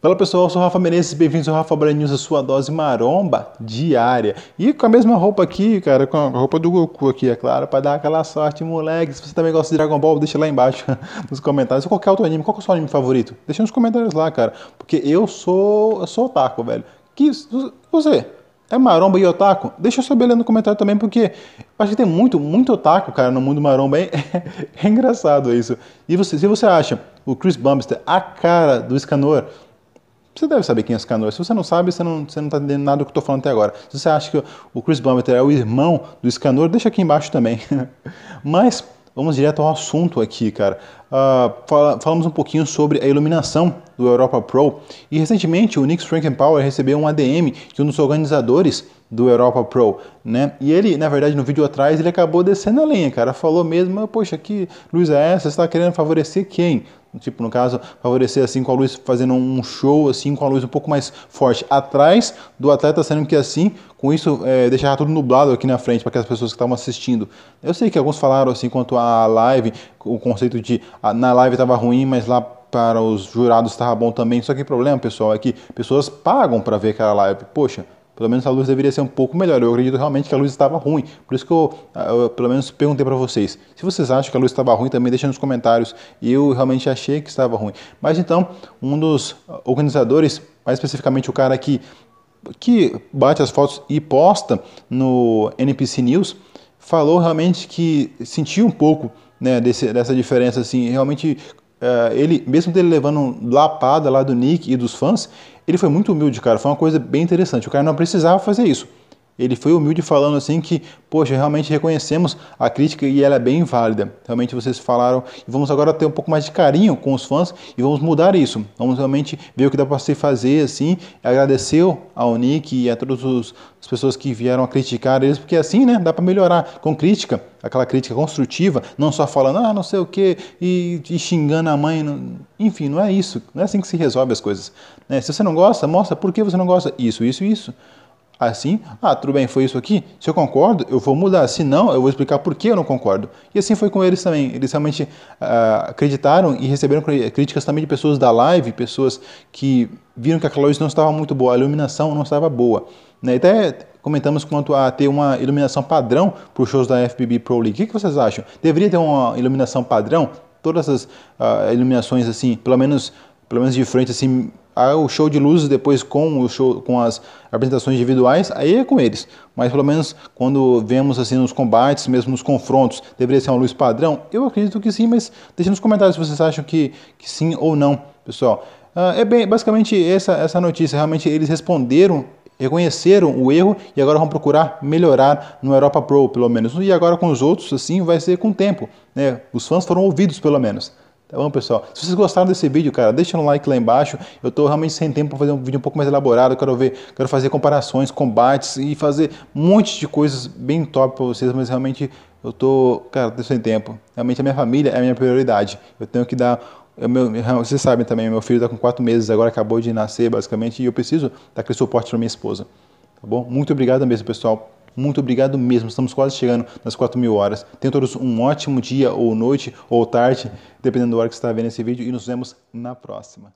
Fala pessoal, eu sou o Rafa Menezes, bem-vindos ao Rafa Brand News, a sua dose maromba diária. E com a mesma roupa aqui, cara, com a roupa do Goku aqui, é claro, para dar aquela sorte, moleque. Se você também gosta de Dragon Ball, deixa lá embaixo nos comentários. Ou qualquer outro anime, qual é o seu anime favorito? Deixa nos comentários lá, cara, porque eu sou, eu sou otaku, velho. Que você é maromba e otaku? Deixa eu saber ali no comentário também, porque acho que tem muito, muito otaku, cara, no mundo maromba. É, é engraçado isso. E você, se você acha o Chris Bumster a cara do Scanor você deve saber quem é os canoas. Se você não sabe, você não, você não tá entendendo nada do que eu estou falando até agora. Se você acha que o Chris Bummeter é o irmão do Scanor, deixa aqui embaixo também. Mas vamos direto ao assunto aqui, cara. Uh, fala, falamos um pouquinho sobre a iluminação do Europa Pro. E recentemente o Nick Frankenpower recebeu um ADM de um dos organizadores do Europa Pro, né? E ele, na verdade, no vídeo atrás, ele acabou descendo a linha, cara. Falou mesmo, poxa, que luz é essa? Você está querendo favorecer quem? Tipo, no caso, favorecer assim com a luz fazendo um show, assim, com a luz um pouco mais forte atrás do atleta, sendo que assim, com isso, é, deixar tudo nublado aqui na frente para aquelas pessoas que estavam assistindo. Eu sei que alguns falaram assim quanto à live, o conceito de a, ah, na live estava ruim, mas lá para os jurados estava bom também. Só que o problema, pessoal, é que pessoas pagam para ver aquela live. Poxa, pelo menos a luz deveria ser um pouco melhor. Eu acredito realmente que a luz estava ruim. Por isso que eu, ah, eu pelo menos, perguntei para vocês. Se vocês acham que a luz estava ruim, também deixem nos comentários. Eu realmente achei que estava ruim. Mas então, um dos ah, organizadores, mais especificamente o cara que, que bate as fotos e posta no NPC News, falou realmente que sentiu um pouco né, desse, dessa diferença, assim, realmente é, ele, mesmo dele levando lapada lá do Nick e dos fãs, ele foi muito humilde, cara. Foi uma coisa bem interessante. O cara não precisava fazer isso ele foi humilde falando assim que, poxa, realmente reconhecemos a crítica e ela é bem válida. Realmente vocês falaram e vamos agora ter um pouco mais de carinho com os fãs e vamos mudar isso. Vamos realmente ver o que dá para se fazer assim. Agradeceu ao Nick e a todas as pessoas que vieram a criticar eles, porque assim, né, dá para melhorar com crítica, aquela crítica construtiva, não só falando, ah, não sei o que, e, e, xingando a mãe. Não... Enfim, não é isso. Não é assim que se resolve as coisas. Né? Se você não gosta, mostra por que você não gosta. Isso, isso, isso. Assim, ah, tudo bem, foi isso aqui. Se eu concordo, eu vou mudar. Se não, eu vou explicar por que eu não concordo. E assim foi com eles também. Eles realmente uh, acreditaram e receberam críticas também de pessoas da live, pessoas que viram que a luz não estava muito boa, a iluminação não estava boa. Né? Até comentamos quanto a ter uma iluminação padrão para os shows da FBB Pro League. O que vocês acham? Deveria ter uma iluminação padrão? Todas as uh, ah, iluminações assim, pelo menos, pelo menos de frente assim o show de luzes depois com o show, com as apresentações individuais, aí é com eles. Mas pelo menos quando vemos assim nos combates, mesmo nos confrontos, deveria ser uma luz padrão? Eu acredito que sim, mas deixe nos comentários se vocês acham que, que sim ou não, pessoal. Ah, é bem, basicamente essa, essa notícia. Realmente eles responderam reconheceram o erro e agora vão procurar melhorar no Europa Pro, pelo menos. E agora com os outros, assim, vai ser com o tempo. Né? Os fãs foram ouvidos, pelo menos. Tá bom, pessoal? Se vocês gostaram desse vídeo, cara, deixa um like lá embaixo. Eu tô realmente sem tempo para fazer um vídeo um pouco mais elaborado. quero ver, quero fazer comparações, combates e fazer um monte de coisas bem top para vocês, mas realmente eu tô, cara, sem tempo. Realmente a minha família é a minha prioridade. Eu tenho que dar eu, é meu, vocês sabem também, meu filho está com quatro meses agora, acabou de nascer basicamente, e eu preciso daquele suporte para minha esposa. Tá bom? Muito obrigado mesmo, pessoal, muito obrigado mesmo. Estamos quase chegando nas 4 mil horas. Tenham todos um ótimo dia, ou noite, ou tarde, dependendo da hora que você está vendo esse vídeo, e nos vemos na próxima.